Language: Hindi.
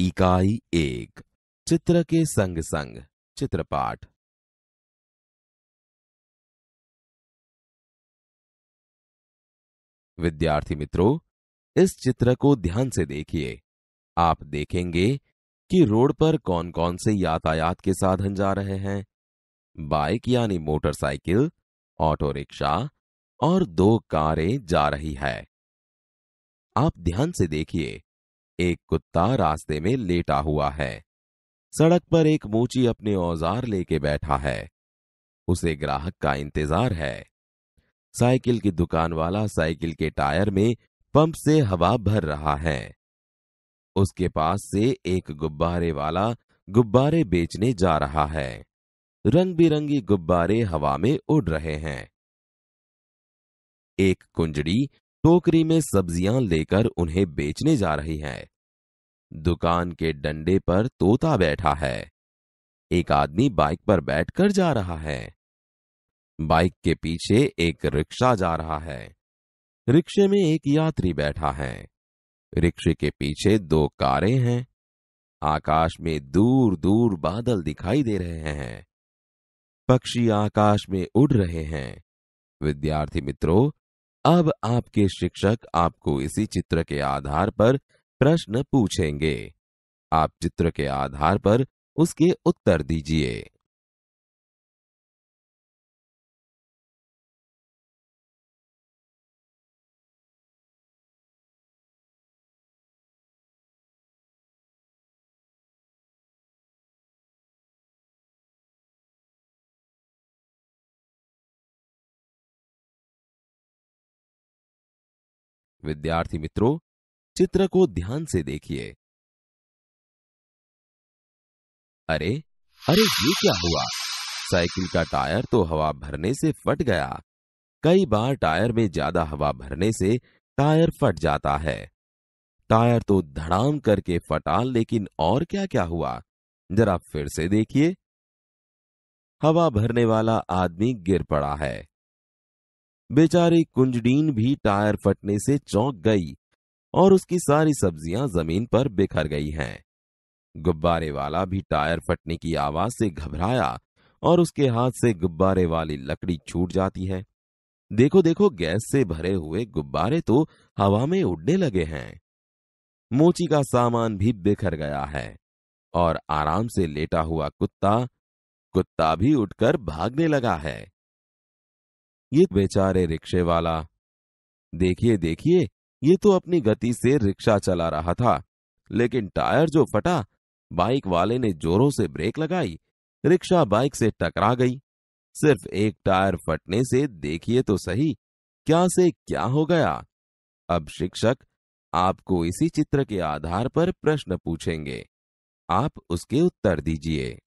इकाई एक चित्र के संग संग चित्रपाठ विद्यार्थी मित्रों इस चित्र को ध्यान से देखिए आप देखेंगे कि रोड पर कौन कौन से यातायात के साधन जा रहे हैं बाइक यानी मोटरसाइकिल ऑटो रिक्शा और दो कारें जा रही है आप ध्यान से देखिए एक कुत्ता रास्ते में लेटा हुआ है सड़क पर एक मोची अपने औजार लेके बैठा है उसे ग्राहक का इंतजार है साइकिल की दुकान वाला साइकिल के टायर में पंप से हवा भर रहा है उसके पास से एक गुब्बारे वाला गुब्बारे बेचने जा रहा है रंग बिरंगी गुब्बारे हवा में उड़ रहे हैं एक कुंजड़ी टोकरी में सब्जियां लेकर उन्हें बेचने जा रही हैं। दुकान के डंडे पर तोता बैठा है एक आदमी बाइक पर बैठकर जा रहा है बाइक के पीछे एक रिक्शा जा रहा है रिक्शे में एक यात्री बैठा है रिक्शे के पीछे दो कारें हैं आकाश में दूर दूर बादल दिखाई दे रहे हैं पक्षी आकाश में उड़ रहे हैं विद्यार्थी मित्रों अब आपके शिक्षक आपको इसी चित्र के आधार पर प्रश्न पूछेंगे आप चित्र के आधार पर उसके उत्तर दीजिए विद्यार्थी मित्रों चित्र को ध्यान से देखिए अरे अरे ये क्या हुआ साइकिल का टायर तो हवा भरने से फट गया कई बार टायर में ज्यादा हवा भरने से टायर फट जाता है टायर तो धड़ाम करके फटा लेकिन और क्या क्या हुआ जरा फिर से देखिए हवा भरने वाला आदमी गिर पड़ा है बेचारी कुंजडीन भी टायर फटने से चौंक गई और उसकी सारी सब्जियां जमीन पर बिखर गई हैं गुब्बारे वाला भी टायर फटने की आवाज से घबराया और उसके हाथ से गुब्बारे वाली लकड़ी छूट जाती है देखो देखो गैस से भरे हुए गुब्बारे तो हवा में उड़ने लगे हैं मोची का सामान भी बिखर गया है और आराम से लेटा हुआ कुत्ता कुत्ता भी उठकर भागने लगा है ये बेचारे रिक्शे वाला देखिए देखिए ये तो अपनी गति से रिक्शा चला रहा था लेकिन टायर जो फटा बाइक वाले ने जोरों से ब्रेक लगाई रिक्शा बाइक से टकरा गई सिर्फ एक टायर फटने से देखिए तो सही क्या से क्या हो गया अब शिक्षक आपको इसी चित्र के आधार पर प्रश्न पूछेंगे आप उसके उत्तर दीजिए